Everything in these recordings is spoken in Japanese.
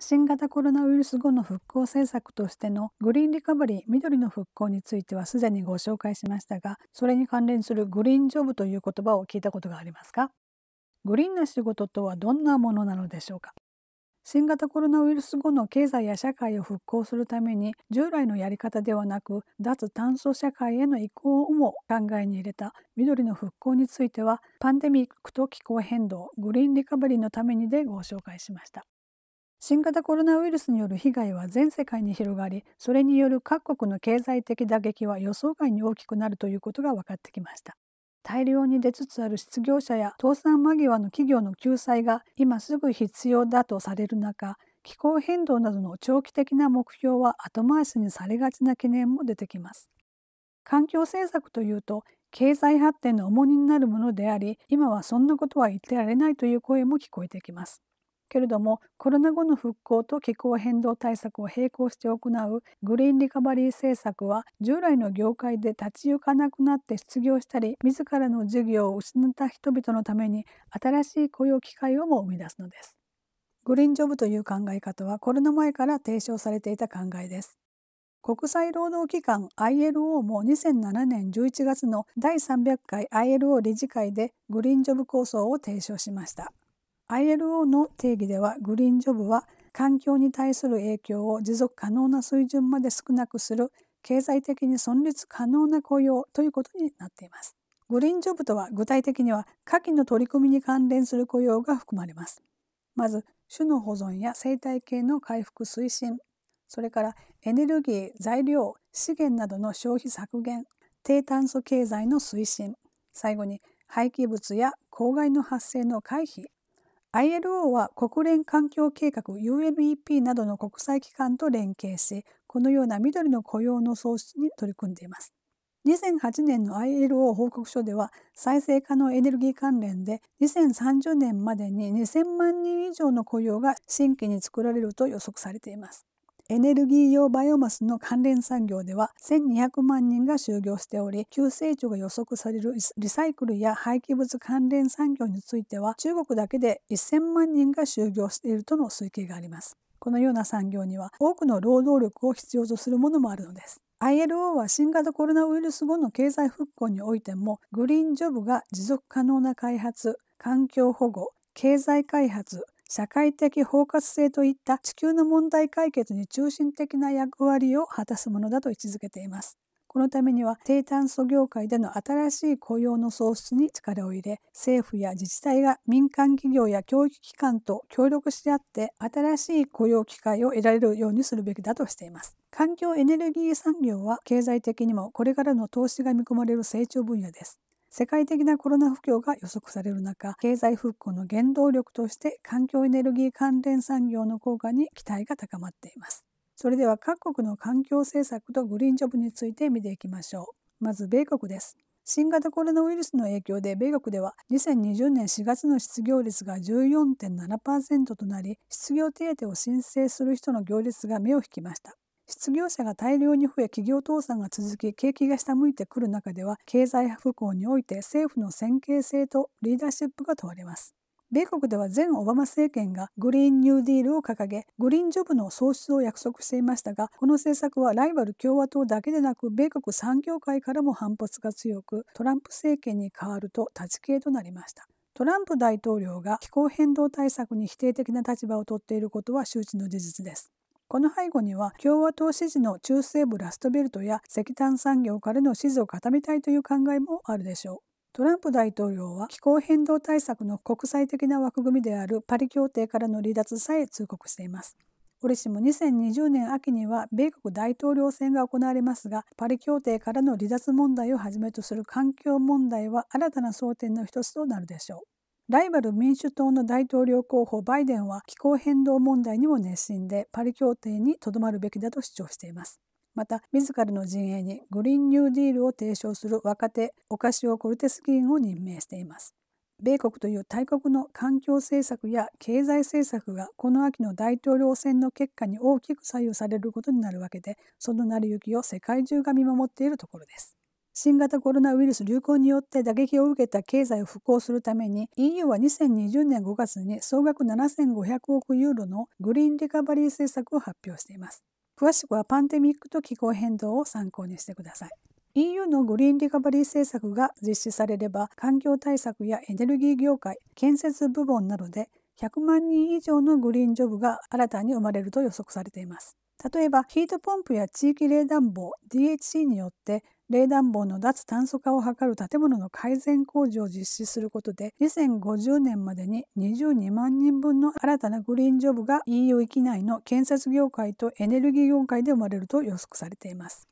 新型コロナウイルス後の復興政策としてのグリーンリカバリー緑の復興についてはすでにご紹介しましたがそれに関連するグリーンジョブという言葉を聞いたことがありますかグリーンな仕事とはどんなものなのでしょうか新型コロナウイルス後の経済や社会を復興するために従来のやり方ではなく脱炭素社会への移行をも考えに入れた緑の復興についてはパンデミックと気候変動グリーンリカバリーのためにでご紹介しました。新型コロナウイルスによる被害は全世界に広がり、それによる各国の経済的打撃は予想外に大きくなるということが分かってきました。大量に出つつある失業者や倒産間際の企業の救済が今すぐ必要だとされる中、気候変動などの長期的な目標は後回しにされがちな懸念も出てきます。環境政策というと、経済発展の重荷になるものであり、今はそんなことは言ってられないという声も聞こえてきます。けれどもコロナ後の復興と気候変動対策を並行して行うグリーンリカバリー政策は従来の業界で立ち行かなくなって失業したり自らの事業を失った人々のために新しい雇用機会をも生み出すのです。グリーンジョブという考え方はコロナ前から提唱されていた考えです。国際労働機関 ILO も2007年11月の第300回 ILO 理事会でグリーンジョブ構想を提唱しました。ILO の定義ではグリーンジョブは環境に対する影響を持続可能な水準まで少なくする経済的に存立可能な雇用ということになっています。グリーンジョブとは具体的には下記の取り組みに関連する雇用が含まれます。まず種の保存や生態系の回復推進それからエネルギー材料資源などの消費削減低炭素経済の推進最後に廃棄物や公害の発生の回避 ILO は国連環境計画 UNEP などの国際機関と連携し、このような緑の雇用の創出に取り組んでいます。2008年の ILO 報告書では再生可能エネルギー関連で2030年までに2000万人以上の雇用が新規に作られると予測されています。エネルギー用バイオマスの関連産業では1200万人が就業しており、急成長が予測されるリサイクルや廃棄物関連産業については、中国だけで1000万人が就業しているとの推計があります。このような産業には多くの労働力を必要とするものもあるのです。ILO は新型コロナウイルス後の経済復興においてもグリーンジョブが持続可能な開発環境保護経済開発社会的包括性といった地球の問題解決に中心的な役割を果たすものだと位置づけています。このためには低炭素業界での新しい雇用の創出に力を入れ政府や自治体が民間企業や教育機関と協力し合って新しい雇用機会を得られるようにするべきだとしています環境エネルギー産業は経済的にもこれからの投資が見込まれる成長分野です世界的なコロナ不況が予測される中経済復興の原動力として環境エネルギー関連産業の効果に期待が高まっていますそれでは各国の環境政策とグリーンジョブについて見ていきましょうまず米国です新型コロナウイルスの影響で米国では2020年4月の失業率が14.7%となり失業手当を申請する人の行列が目を引きました失業者が大量に増え企業倒産が続き景気が下向いてくる中では経済復興において政府の先見性とリーダーシップが問われます。米国では前オバマ政権がグリーンニューディールを掲げグリーンジョブの創出を約束していましたがこの政策はライバル共和党だけでなく米国産業界からも反発が強くトランプ政権に代わると立ち消えとなりました。トランプ大統領が気候変動対策に否定的な立場をとっていることは周知の事実です。この背後には共和党支持の中西部ラストベルトや石炭産業からの支持を固めたいという考えもあるでしょう。トランプ大統領は気候変動対策の国際的な枠組みであるパリ協定からの離脱さえ通告しています。折しも2020年秋には米国大統領選が行われますがパリ協定からの離脱問題をはじめとする環境問題は新たな争点の一つとなるでしょう。ライバル民主党の大統領候補バイデンは気候変動問題にも熱心でパリ協定にとどまるべきだと主張しています。また自らの陣営にグリーンニューディールを提唱する若手オカシオ・コルテス議員を任命しています。米国という大国の環境政策や経済政策がこの秋の大統領選の結果に大きく左右されることになるわけでその成り行きを世界中が見守っているところです。新型コロナウイルス流行によって打撃を受けた経済を復興するために EU は2020年5月に総額7500億ユーロのグリーンリカバリー政策を発表しています。詳しくはパンデミックと気候変動を参考にしてください。EU のグリーンリカバリー政策が実施されれば環境対策やエネルギー業界建設部門などで100万人以上のグリーンジョブが新たに生まれると予測されています例えばヒートポンプや地域冷暖房 DHC によって冷暖房の脱炭素化を図る建物の改善工事を実施することで2050年までに22万人分の新たなグリーンジョブが EU 域内の建設業界とエネルギー業界で生まれると予測されています。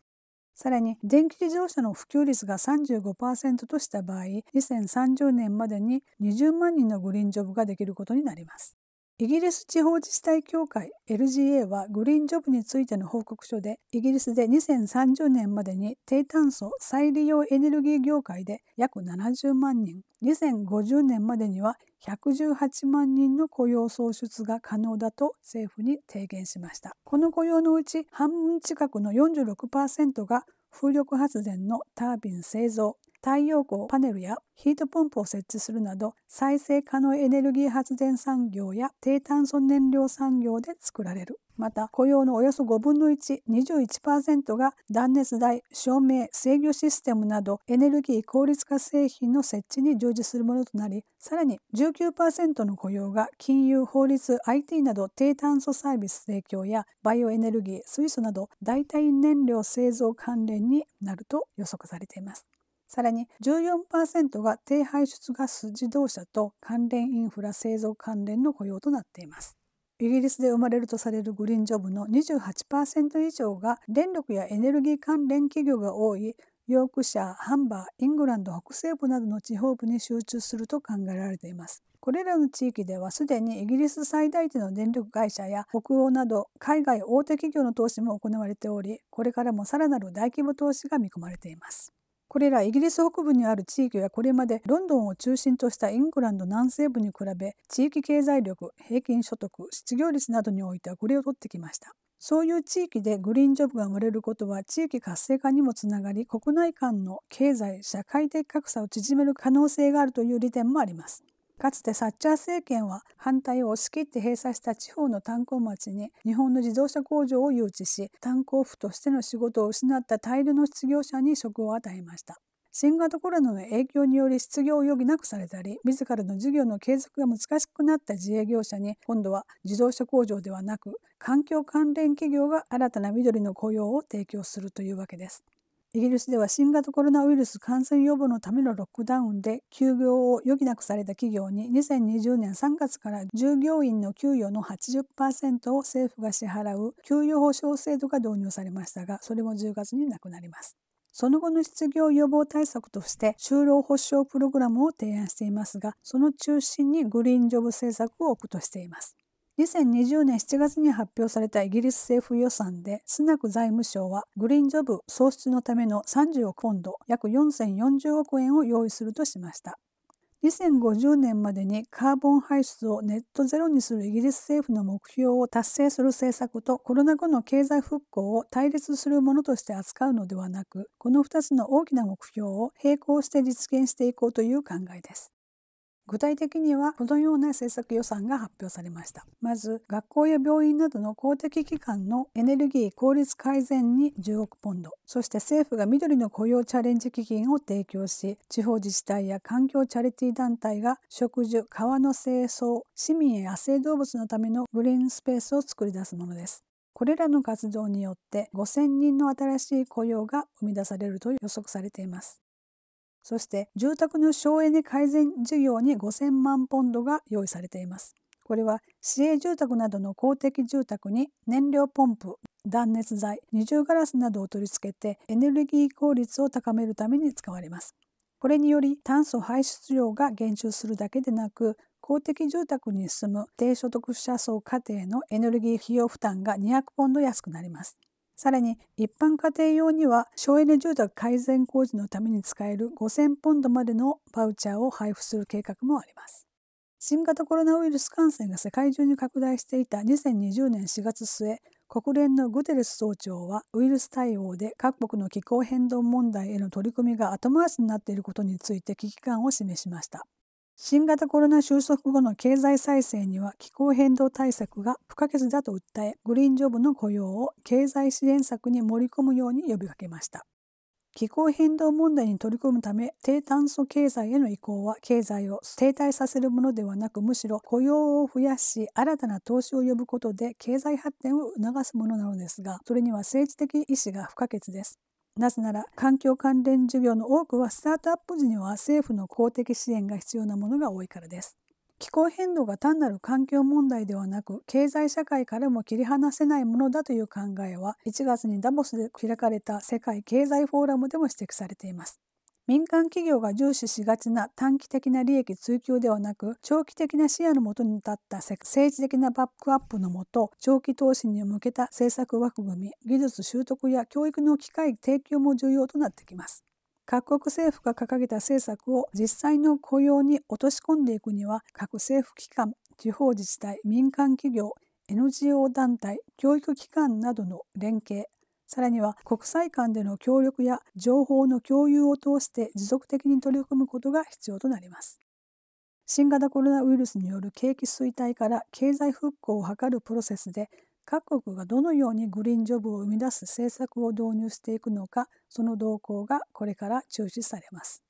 さらに電気自動車の普及率が35%とした場合2030年までに20万人のグリーンジョブができることになります。イギリス地方自治体協会 LGA はグリーンジョブについての報告書でイギリスで2030年までに低炭素再利用エネルギー業界で約70万人2050年までには118万人の雇用創出が可能だと政府に提言しましたこの雇用のうち半分近くの46%が風力発電のタービン製造太陽光パネルやヒートポンプを設置するなど再生可能エネルギー発電産業や低炭素燃料産業で作られる。また雇用のおよそ5分の121%が断熱材照明制御システムなどエネルギー効率化製品の設置に従事するものとなりさらに19%の雇用が金融法律 IT など低炭素サービス提供やバイオエネルギー水素など代替燃料製造関連になると予測されています。さらに14%が低排出ガス自動車と関連インフラ製造関連の雇用となっています。イギリスで生まれるとされるグリーンジョブの28%以上が電力やエネルギー関連企業が多いヨークシャー、ハンバー、イングランド北西部などの地方部に集中すると考えられています。これらの地域ではすでにイギリス最大手の電力会社や北欧など海外大手企業の投資も行われており、これからもさらなる大規模投資が見込まれています。これらイギリス北部にある地域はこれまでロンドンを中心としたイングランド南西部に比べ地域経済力平均所得失業率などにおいてはこれを取ってきましたそういう地域でグリーンジョブが生まれることは地域活性化にもつながり国内間の経済社会的格差を縮める可能性があるという利点もありますかつてサッチャー政権は反対を押し切って閉鎖した地方の炭鉱町に日本の自動車工場を誘致し炭鉱夫としての仕事を失った大量の失業者に職を与えました新型コロナの影響により失業を余儀なくされたり自らの事業の継続が難しくなった自営業者に今度は自動車工場ではなく環境関連企業が新たな緑の雇用を提供するというわけですイギリスでは新型コロナウイルス感染予防のためのロックダウンで休業を余儀なくされた企業に2020年3月から従業員の給与の80%を政府が支払う給与保障制度が導入されましたがそれも10月になくなります。その後の失業予防対策として就労保障プログラムを提案していますがその中心にグリーンジョブ政策を置くとしています。2020年7月に発表されたイギリス政府予算でスナク財務省はグリーンジョブ創出のための30億ポンド約4040億円を用意するとしました。2050年までにカーボン排出をネットゼロにするイギリス政府の目標を達成する政策とコロナ後の経済復興を対立するものとして扱うのではなくこの2つの大きな目標を並行して実現していこうという考えです。具体的にはこのような政策予算が発表されましたまず学校や病院などの公的機関のエネルギー効率改善に10億ポンドそして政府が緑の雇用チャレンジ基金を提供し地方自治体や環境チャリティー団体が植樹川の清掃市民や野生動物のためのグリーンスペースを作り出すものですこれらの活動によって5000人の新しい雇用が生み出されると予測されていますそして住宅の省エネ改善事業に5000万ポンドが用意されています。これは市営住宅などの公的住宅に燃料ポンプ、断熱材、二重ガラスなどを取り付けてエネルギー効率を高めるために使われます。これにより炭素排出量が減収するだけでなく公的住宅に住む低所得者層家庭のエネルギー費用負担が200ポンド安くなります。さらに一般家庭用には省エネ住宅改善工事のために使える5000ポンドまでのバウチャーを配布する計画もあります。新型コロナウイルス感染が世界中に拡大していた2020年4月末、国連のグテレス総長はウイルス対応で各国の気候変動問題への取り組みが後回しになっていることについて危機感を示しました。新型コロナ収束後の経済再生には気候変動対策が不可欠だと訴え、グリーンジョブの雇用を経済支援策に盛り込むように呼びかけました。気候変動問題に取り組むため低炭素経済への移行は経済を停滞させるものではなくむしろ雇用を増やし新たな投資を呼ぶことで経済発展を促すものなのですがそれには政治的意思が不可欠ですなぜなら環境関連事業の多くはスタートアップ時には政府の公的支援が必要なものが多いからです。気候変動が単なる環境問題ではなく経済社会からも切り離せないものだという考えは1月にダボスで開かれた世界経済フォーラムでも指摘されています。民間企業が重視しがちな短期的な利益追求ではなく長期的な視野のもとに立った政治的なバックアップのもと長期投資に向けた政策枠組み技術習得や教育の機会提供も重要となってきます。各国政府が掲げた政策を実際の雇用に落とし込んでいくには各政府機関地方自治体民間企業 NGO 団体教育機関などの連携さらには国際間での協力や情報の共有を通して持続的に取り組むことが必要となります。新型コロナウイルスによる景気衰退から経済復興を図るプロセスで各国がどのようにグリーンジョブを生み出す政策を導入していくのかその動向がこれから注視されます。